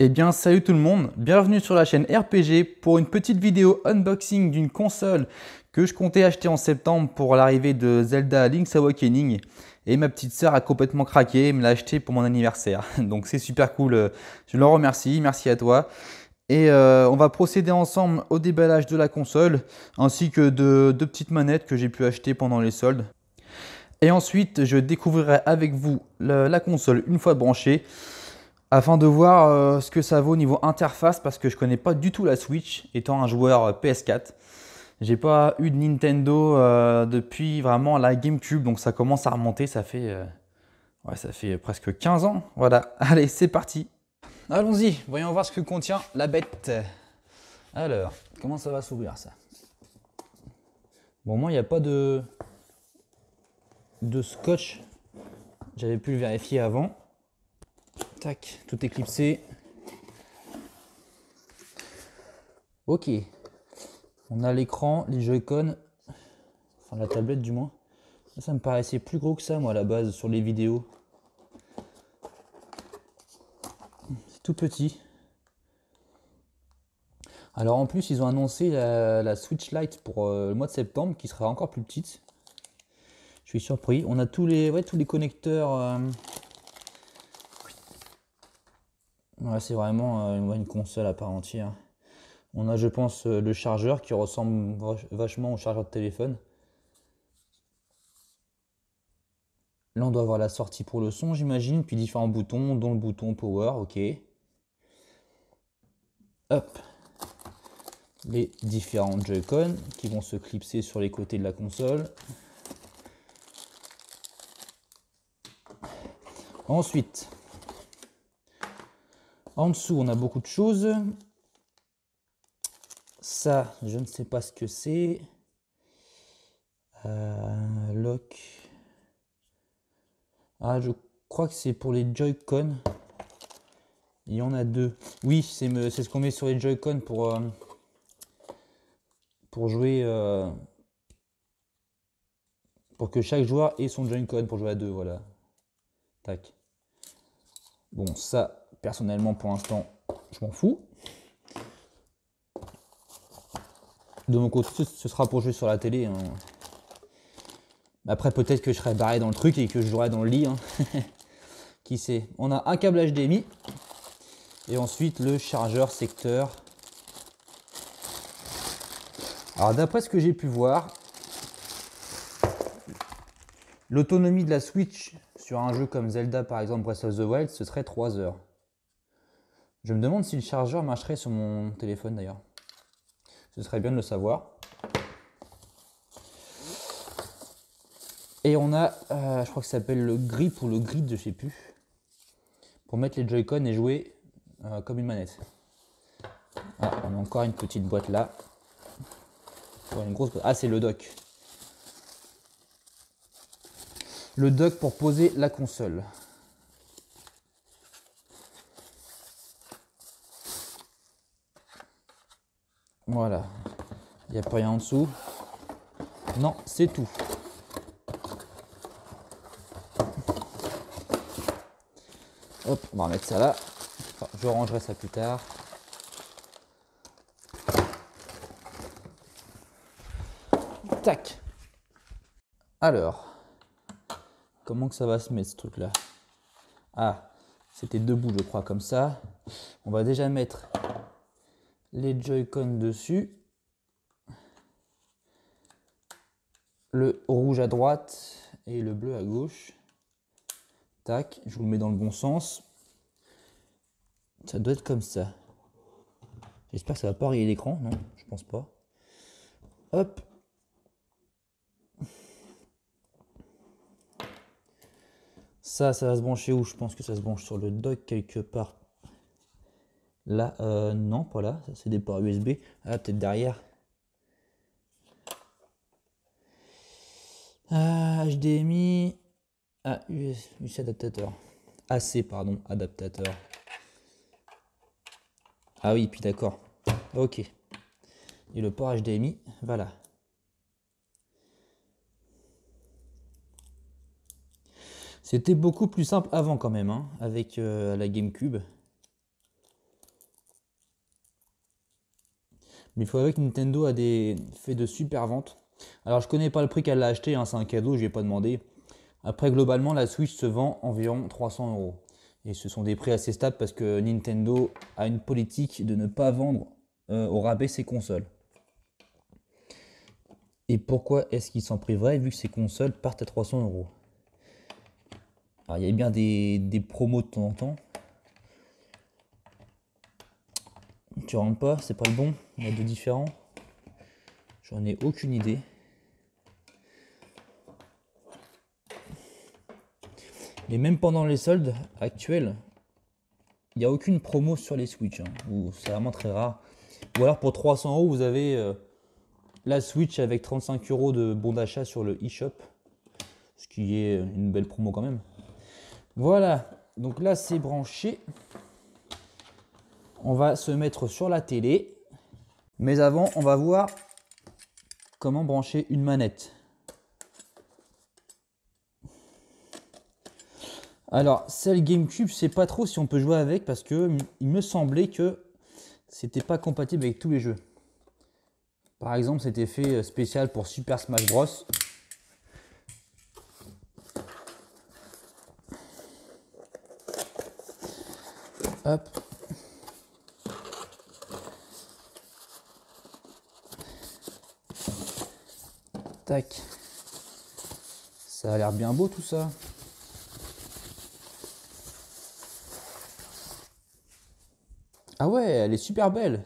Eh bien salut tout le monde, bienvenue sur la chaîne RPG pour une petite vidéo unboxing d'une console que je comptais acheter en septembre pour l'arrivée de Zelda Link's Awakening et ma petite sœur a complètement craqué et me l'a acheté pour mon anniversaire. Donc c'est super cool, je l'en remercie, merci à toi. Et euh, on va procéder ensemble au déballage de la console ainsi que de deux petites manettes que j'ai pu acheter pendant les soldes. Et ensuite je découvrirai avec vous la console une fois branchée afin de voir euh, ce que ça vaut au niveau interface parce que je connais pas du tout la Switch étant un joueur euh, PS4. J'ai pas eu de Nintendo euh, depuis vraiment la GameCube donc ça commence à remonter, ça fait ça fait presque 15 ans. Voilà. Allez, c'est parti. Allons-y, voyons voir ce que contient la bête. Alors, comment ça va s'ouvrir ça Bon, moi il n'y a pas de de scotch. J'avais pu le vérifier avant. Tac, tout éclipsé. Ok. On a l'écran, les joy enfin la tablette du moins. Ça me paraissait plus gros que ça, moi, à la base, sur les vidéos. C'est tout petit. Alors en plus, ils ont annoncé la, Switch Lite pour euh, le mois de septembre, qui sera encore plus petite. Je suis surpris. On a tous les, ouais, tous les connecteurs. Euh, c'est vraiment euh, une console à part entière. On a, je pense, euh, le chargeur qui ressemble vachement au chargeur de téléphone. Là, on doit avoir la sortie pour le son, j'imagine, puis différents boutons, dont le bouton power, ok. Hop. Les différents Joy-Con qui vont se clipser sur les côtés de la console. Ensuite, en dessous, on a beaucoup de choses. Ça, je ne sais pas ce que c'est. Euh, lock. Ah, je crois que c'est pour les Joy-Con. Il y en a deux. Oui, c'est ce qu'on met sur les Joy-Con pour, euh, pour jouer. Euh, pour que chaque joueur ait son Joy-Con pour jouer à deux. Voilà. Tac. Bon, ça, personnellement, pour l'instant, je m'en fous. De mon côté, ce sera pour jouer sur la télé. Hein. Après, peut-être que je serai barré dans le truc et que je jouerai dans le lit. Hein. Qui sait On a un câble HDMI. Et ensuite, le chargeur secteur. Alors, d'après ce que j'ai pu voir, l'autonomie de la Switch sur un jeu comme Zelda, par exemple Breath of the Wild, ce serait 3 heures. Je me demande si le chargeur marcherait sur mon téléphone d'ailleurs. Ce serait bien de le savoir. Et on a, euh, je crois que ça s'appelle le grip ou le grid, je sais plus, pour mettre les Joy-Con et jouer euh, comme une manette. Ah, on a encore une petite boîte là. une grosse... Ah, c'est le dock. Le dock pour poser la console. Voilà. Il n'y a pas rien en dessous. Non, c'est tout. Hop, on va mettre ça là. je rangerai ça plus tard. Tac. Alors, comment que ça va se mettre ce truc là Ah, c'était debout je crois comme ça. On va déjà mettre les Joy-Con dessus, le rouge à droite et le bleu à gauche. Tac, je vous le mets dans le bon sens. Ça doit être comme ça. J'espère que ça va pas rayer l'écran, non Je pense pas. Hop. Ça, ça va se brancher où Je pense que ça se branche sur le dock quelque part Là, euh, non, pas là. c'est des ports USB. Ah, peut-être derrière. Ah, HDMI. Ah, adaptateur. AC, pardon, adaptateur. Ah oui, puis d'accord. Ok. Et le port HDMI, voilà. C'était beaucoup plus simple avant quand même, hein, avec euh, la GameCube. Mais il avouer que Nintendo a des... fait de super ventes. Alors je connais pas le prix qu'elle a acheté, hein, c'est un cadeau, je ai pas demandé. Après, globalement, la Switch se vend environ 300 euros. Et ce sont des prix assez stables parce que Nintendo a une politique de ne pas vendre euh, au rabais ses consoles. Et pourquoi est-ce qu'ils s'en priverait vu que ses consoles partent à 300 euros il y a bien des promos de temps en temps, Tu rentres pas, c'est pas le bon. Il y a deux différents. J'en ai aucune idée. Mais même pendant les soldes actuels, il n'y a aucune promo sur les Switch. Hein, ou c'est vraiment très rare. Ou alors pour 300 euros, vous avez euh, la Switch avec 35 euros de bon d'achat sur le eShop. Ce qui est une belle promo quand même. Voilà. Donc là, c'est branché on va se mettre sur la télé. Mais avant, on va voir comment brancher une manette. Alors, celle GameCube, je pas trop si on peut jouer avec parce que il me semblait que c'était pas compatible avec tous les jeux. Par exemple, c'était fait spécial pour Super Smash Bros. Hop. Ça a l'air bien beau tout ça. Ah ouais, elle est super belle.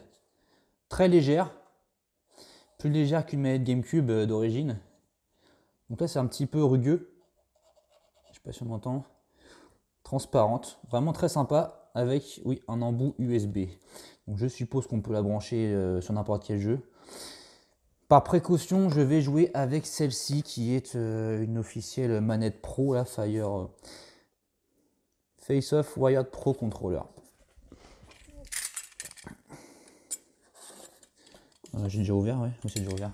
Très légère. Plus légère qu'une manette GameCube euh, d'origine. Donc là, c'est un petit peu rugueux. Je sais pas si on Transparente. Vraiment très sympa. Avec, oui, un embout USB. Donc je suppose qu'on peut la brancher euh, sur n'importe quel jeu. Par précaution, je vais jouer avec celle-ci qui est euh, une officielle manette pro, la Fire euh, Face Off Wired Pro Controller. Ah, j'ai déjà ouvert, ouais. c'est déjà ouvert.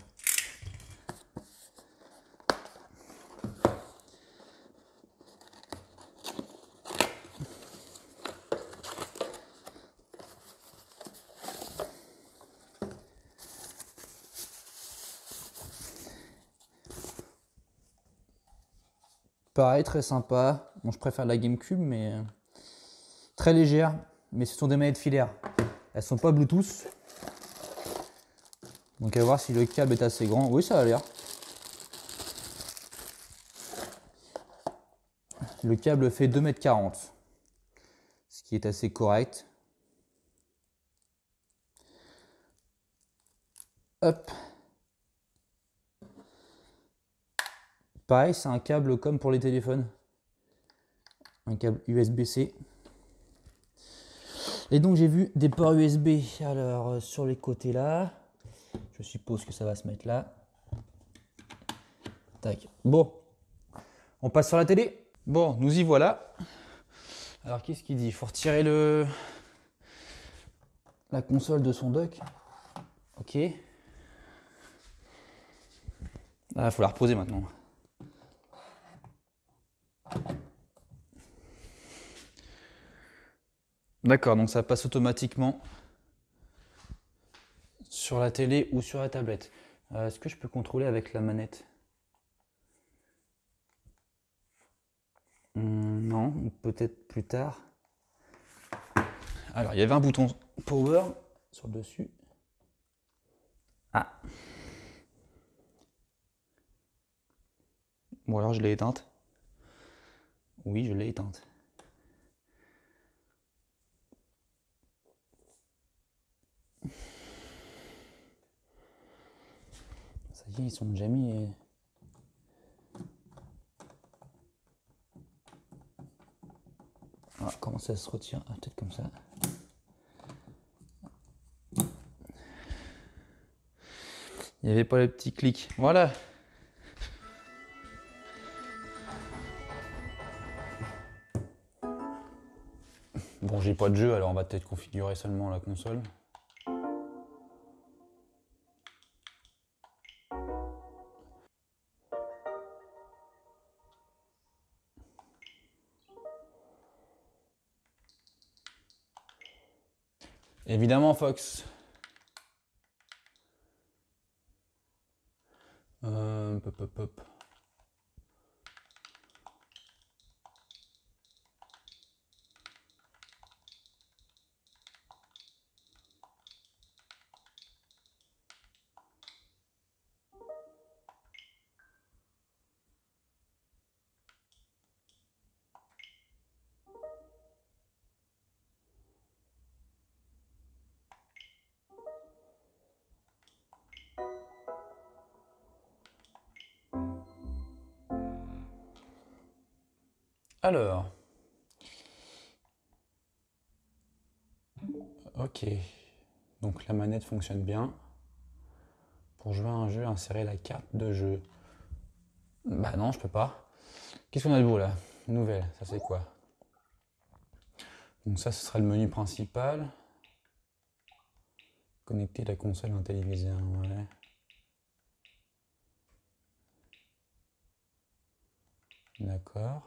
très sympa. Bon, je préfère la GameCube, mais euh, très légère. Mais ce sont des manettes filaires. Elles sont pas Bluetooth. Donc à voir si le câble est assez grand. Oui, ça a l'air. Le câble fait 2m40. Ce qui est assez correct. Hop. c'est un câble comme pour les téléphones. Un câble USB-C. Et donc j'ai vu des ports USB. Alors euh, sur les côtés là, je suppose que ça va se mettre là. Tac. Bon, on passe sur la télé. Bon, nous y voilà. Alors qu'est-ce qu'il dit Il faut retirer le la console de son dock. Ok. Il ah, faut la reposer maintenant. D'accord, donc ça passe automatiquement sur la télé ou sur la tablette. Euh, est-ce que je peux contrôler avec la manette hmm, Non, peut-être plus tard. Alors, il y avait un bouton power sur le dessus. Ah. Bon alors je l'ai éteinte. Oui, je l'ai éteinte. ils sont déjà mis. Eh. Ah, comment ça se retire ah, Peut-être comme ça. Il n'y avait pas le petit clic. Voilà. Bon, j'ai pas de jeu, alors on va peut-être configurer seulement la console. Évidemment, Fox. Euh, Alors. Ok. Donc la manette fonctionne bien. Pour jouer à un jeu, insérer la carte de jeu. Bah non, je peux pas. Qu'est-ce qu'on a de beau là Nouvelle, ça c'est quoi Donc ça, ce sera le menu principal. Connecter la console à un téléviseur, D'accord.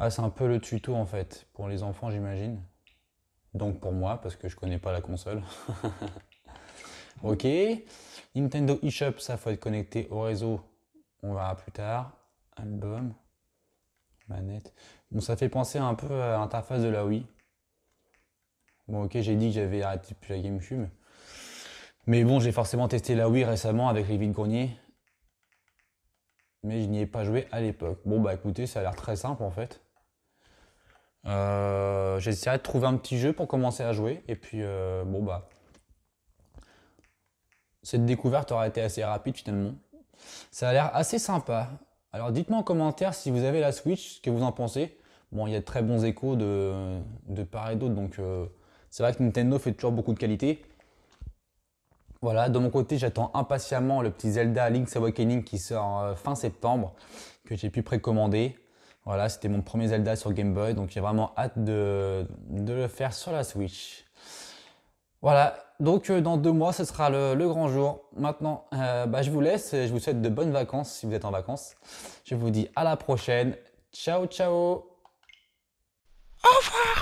Ah, c'est un peu le tuto en fait, pour les enfants j'imagine. Donc pour moi, parce que je connais pas la console. ok. Nintendo eShop, ça faut être connecté au réseau. On verra plus tard. Album. Manette. Bon, ça fait penser un peu à l'interface de la Wii. Bon, ok, j'ai dit que j'avais arrêté depuis la GameCube. Mais bon, j'ai forcément testé la Wii récemment avec les vides-greniers. Mais je n'y ai pas joué à l'époque. Bon, bah écoutez, ça a l'air très simple en fait. Euh, j'essaierai de trouver un petit jeu pour commencer à jouer. Et puis, euh, bon, bah. Cette découverte aura été assez rapide finalement. Ça a l'air assez sympa. Alors dites-moi en commentaire si vous avez la Switch, ce que vous en pensez. Bon, il y a de très bons échos de, part et d'autre, donc euh, c'est vrai que Nintendo fait toujours beaucoup de qualité. Voilà, de mon côté, j'attends impatiemment le petit Zelda Link's Awakening qui sort fin septembre, que j'ai pu précommander. Voilà, c'était mon premier Zelda sur Game Boy, donc j'ai vraiment hâte de, le faire sur la Switch. Voilà, donc euh, dans deux mois, ce sera le, grand jour. Maintenant, euh, bah, je vous laisse, et je vous souhaite de bonnes vacances si vous êtes en vacances. Je vous dis à la prochaine. Ciao, ciao Au revoir